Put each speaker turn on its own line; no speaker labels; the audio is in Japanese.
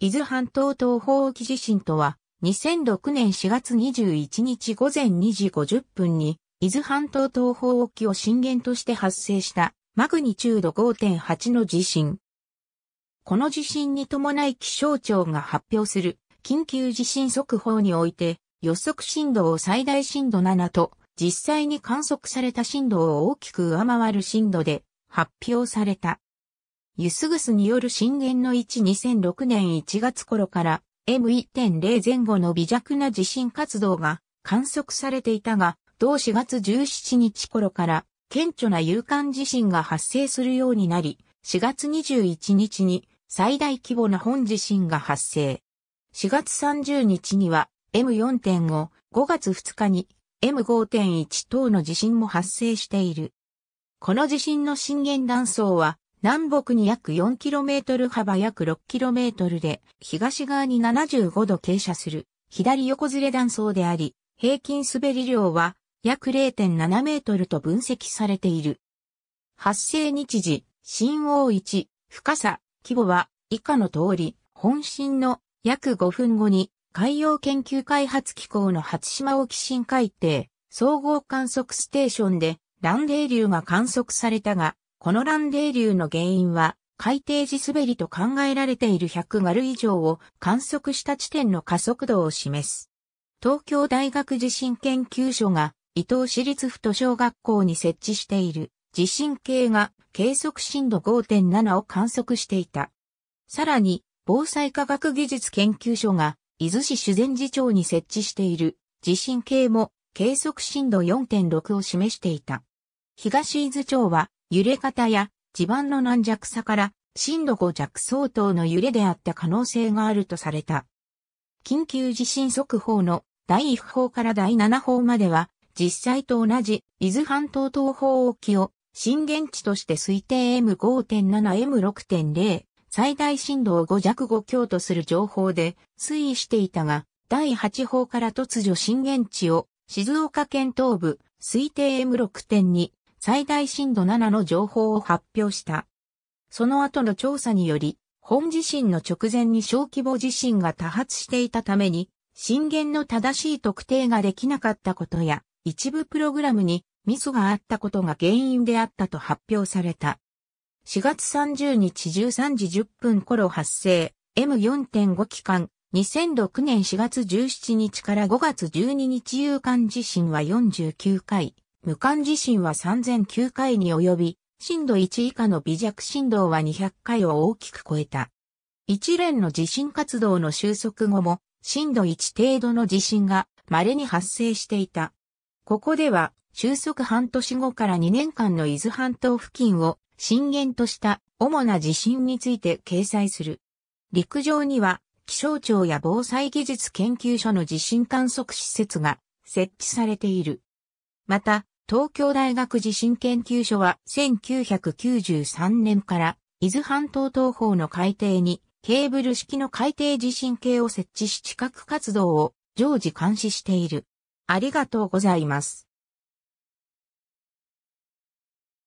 伊豆半島東方沖地震とは、2006年4月21日午前2時50分に、伊豆半島東方沖を震源として発生したマグニチュード5.8の地震。この地震に伴い気象庁が発表する緊急地震速報において予測震度を最大震度7と実際に観測された震度を大きく上回る震度で発表された。ユスグスによる震源の置2 0 0 6年1月頃から M1.0 前後の微弱な地震活動が観測されていたが、同4月17日頃から顕著な有感地震が発生するようになり、4月21日に最大規模な本地震が発生。4月30日には M4.5、5月2日に M5.1 等の地震も発生している。この地震の震源断層は南北に約 4km 幅約 6km で、東側に75度傾斜する、左横ずれ断層であり、平均滑り量は約0.7メートルと分析されている。発生日時、新大一、深さ、規模は以下の通り、本震の約5分後に海洋研究開発機構の初島沖深海底総合観測ステーションで乱泥流が観測されたが、この乱泥流の原因は、海底地滑りと考えられている100ガル以上を観測した地点の加速度を示す。東京大学地震研究所が伊東市立府都小学校に設置している地震計が計測震度5.7を観測していた。さらに、防災科学技術研究所が伊豆市修善寺町に設置している地震計も計測震度4.6を示していた。東伊豆町は揺れ方や地盤の軟弱さから震度5弱相当の揺れであった可能性があるとされた。緊急地震速報の第1報から第7報までは実際と同じ伊豆半島東方沖を震源地として推定 M5.7、M6.0、最大震度を5弱5強とする情報で推移していたが、第8報から突如震源地を静岡県東部推定 M6.2、最大震度7の情報を発表した。その後の調査により、本地震の直前に小規模地震が多発していたために、震源の正しい特定ができなかったことや、一部プログラムにミスがあったことが原因であったと発表された。4月30日13時10分頃発生、M4.5 期間、2006年4月17日から5月12日夕間地震は49回、無感地震は3009回に及び、震度1以下の微弱振動は200回を大きく超えた。一連の地震活動の収束後も、震度1程度の地震が稀に発生していた。ここでは、収束半年後から2年間の伊豆半島付近を震源とした主な地震について掲載する。陸上には気象庁や防災技術研究所の地震観測施設が設置されている。また、東京大学地震研究所は1993年から伊豆半島東方の海底にケーブル式の海底地震計を設置し地殻活動を常時監視している。ありがとうございます。